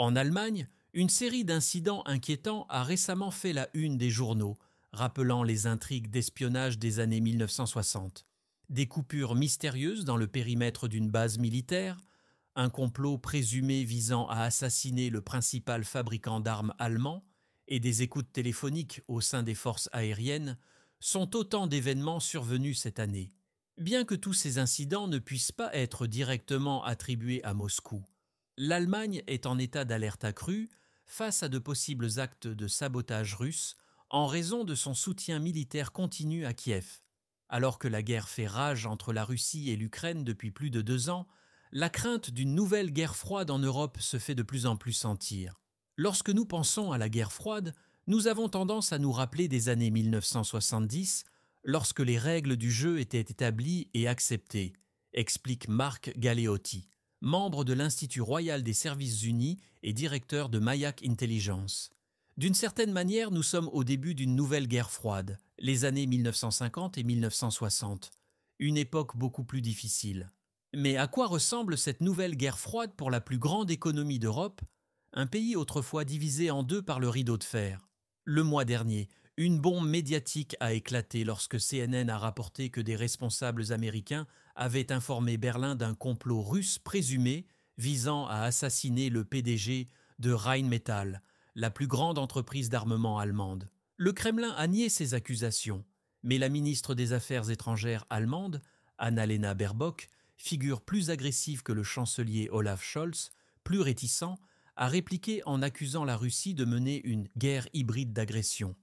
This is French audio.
En Allemagne, une série d'incidents inquiétants a récemment fait la une des journaux, rappelant les intrigues d'espionnage des années 1960. Des coupures mystérieuses dans le périmètre d'une base militaire, un complot présumé visant à assassiner le principal fabricant d'armes allemand et des écoutes téléphoniques au sein des forces aériennes sont autant d'événements survenus cette année, bien que tous ces incidents ne puissent pas être directement attribués à Moscou l'Allemagne est en état d'alerte accrue face à de possibles actes de sabotage russe en raison de son soutien militaire continu à Kiev. Alors que la guerre fait rage entre la Russie et l'Ukraine depuis plus de deux ans, la crainte d'une nouvelle guerre froide en Europe se fait de plus en plus sentir. Lorsque nous pensons à la guerre froide, nous avons tendance à nous rappeler des années 1970, lorsque les règles du jeu étaient établies et acceptées, explique Marc Galeotti membre de l'Institut royal des services unis et directeur de Mayak Intelligence. D'une certaine manière, nous sommes au début d'une nouvelle guerre froide, les années 1950 et 1960, une époque beaucoup plus difficile. Mais à quoi ressemble cette nouvelle guerre froide pour la plus grande économie d'Europe, un pays autrefois divisé en deux par le rideau de fer Le mois dernier, une bombe médiatique a éclaté lorsque CNN a rapporté que des responsables américains avaient informé Berlin d'un complot russe présumé visant à assassiner le PDG de Rheinmetall, la plus grande entreprise d'armement allemande. Le Kremlin a nié ces accusations, mais la ministre des Affaires étrangères allemande, Annalena Baerbock, figure plus agressive que le chancelier Olaf Scholz, plus réticent, a répliqué en accusant la Russie de mener une guerre hybride d'agression.